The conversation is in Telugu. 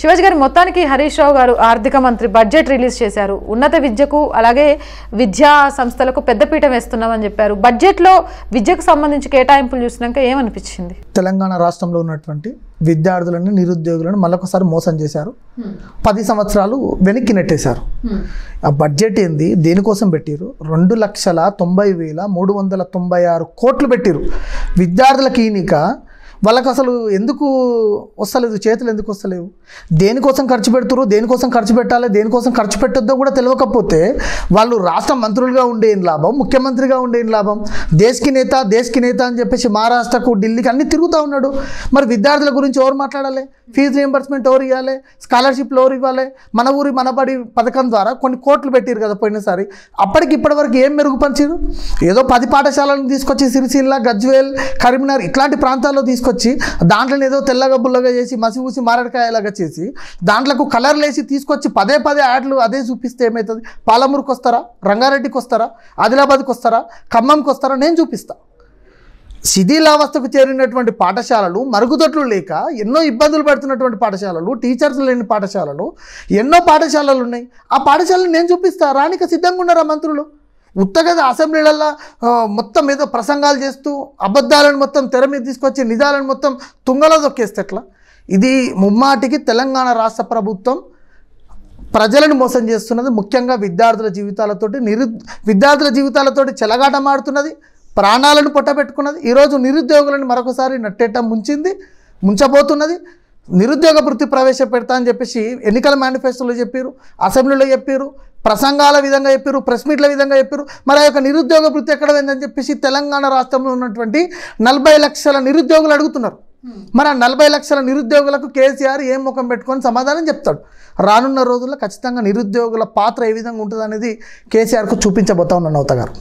శివాజీ గారు మొత్తానికి హరీష్ రావు గారు ఆర్థిక మంత్రి బడ్జెట్ రిలీజ్ చేశారు ఉన్నత విద్యకు అలాగే విద్యా సంస్థలకు పెద్దపీఠం వేస్తున్నామని చెప్పారు బడ్జెట్లో విద్యకు సంబంధించి కేటాయింపులు చూసినాక ఏమనిపించింది తెలంగాణ రాష్ట్రంలో ఉన్నటువంటి విద్యార్థులను నిరుద్యోగులను మళ్ళొకసారి మోసం చేశారు hmm. పది సంవత్సరాలు వెనక్కి నెట్టేశారు hmm. ఆ బడ్జెట్ ఏంది దేనికోసం పెట్టారు రెండు లక్షల తొంభై వేల మూడు వందల తొంభై ఆరు కోట్లు పెట్టారు విద్యార్థులకి ఈనిక వాళ్ళకి అసలు ఎందుకు వస్తలేదు చేతులు ఎందుకు వస్తలేవు దేనికోసం ఖర్చు పెడుతురు దేనికోసం ఖర్చు పెట్టాలి దేనికోసం ఖర్చు పెట్టొద్దో కూడా తెలియకపోతే వాళ్ళు రాష్ట్ర మంత్రులుగా ఉండే లాభం ముఖ్యమంత్రిగా ఉండే లాభం దేశకి నేత దేశకి నేత అని చెప్పేసి మహారాష్ట్రకు ఢిల్లీకి అన్ని తిరుగుతూ ఉన్నాడు మరి విద్యార్థుల గురించి ఎవరు మాట్లాడాలి ఫీజు రియంబర్స్మెంట్ ఎవరు ఇవ్వాలి స్కాలర్షిప్లు ఎవరు ఇవ్వాలి మన ఊరి మనబడి పథకం ద్వారా కొన్ని కోట్లు పెట్టారు కదా పోయినసారి అప్పటికి ఇప్పటి వరకు ఏం మెరుగుపరిచారు ఏదో పది పాఠశాలను తీసుకొచ్చి సిరిసిల్ల గజ్వేల్ కరీంనగర్ ఇట్లాంటి ప్రాంతాల్లో తీసుకొచ్చి తీసుకొచ్చి దాంట్లో ఏదో తెల్లగా బుల్లగా చేసి మసి ఊసి మారడికాయలాగా చేసి దాంట్లకు కలర్లు వేసి తీసుకొచ్చి పదే పదే యాడ్లు అదే చూపిస్తే ఏమవుతుంది పాలమూరుకు వస్తారా రంగారెడ్డికి వస్తారా ఆదిలాబాద్కి వస్తారా ఖమ్మంకి వస్తారా నేను చూపిస్తాను శిథిలావస్థకు చేరినటువంటి పాఠశాలలు మరుగుదొడ్లు లేక ఎన్నో ఇబ్బందులు పడుతున్నటువంటి పాఠశాలలు టీచర్స్ లేని పాఠశాలలు ఎన్నో పాఠశాలలు ఉన్నాయి ఆ పాఠశాలను నేను చూపిస్తా రానిక సిద్ధంగా ఉన్నారా మంత్రులు ఉత్తగద అసెంబ్లీలల్లో మొత్తం ఏదో ప్రసంగాలు చేస్తూ అబద్ధాలను మొత్తం తెర మీద తీసుకొచ్చి నిజాలను మొత్తం తుంగలో దొక్కేస్తే ఎట్లా ఇది ముమ్మాటికి తెలంగాణ రాష్ట్ర ప్రభుత్వం ప్రజలను మోసం చేస్తున్నది ముఖ్యంగా విద్యార్థుల జీవితాలతోటి నిరు విద్యార్థుల జీవితాలతోటి చెలగాటమాడుతున్నది ప్రాణాలను పొట్టబెట్టుకున్నది ఈరోజు నిరుద్యోగులను మరొకసారి నట్టేటం ముంచింది ముంచబోతున్నది నిరుద్యోగ వృత్తి ప్రవేశపెడతా అని చెప్పేసి ఎన్నికల మేనిఫెస్టోలో చెప్పారు అసెంబ్లీలో చెప్పారు ప్రసంగాల విధంగా చెప్పారు ప్రెస్ మీట్ల విధంగా చెప్పారు మరి ఆ యొక్క నిరుద్యోగ వృత్తి ఎక్కడ ఉందని చెప్పేసి తెలంగాణ రాష్ట్రంలో ఉన్నటువంటి నలభై లక్షల నిరుద్యోగులు అడుగుతున్నారు మరి ఆ నలభై లక్షల నిరుద్యోగులకు కేసీఆర్ ఏం ముఖం పెట్టుకొని సమాధానం చెప్తాడు రానున్న రోజుల్లో ఖచ్చితంగా నిరుద్యోగుల పాత్ర ఏ విధంగా ఉంటుంది అనేది కేసీఆర్కు చూపించబోతా ఉన్నాను నవత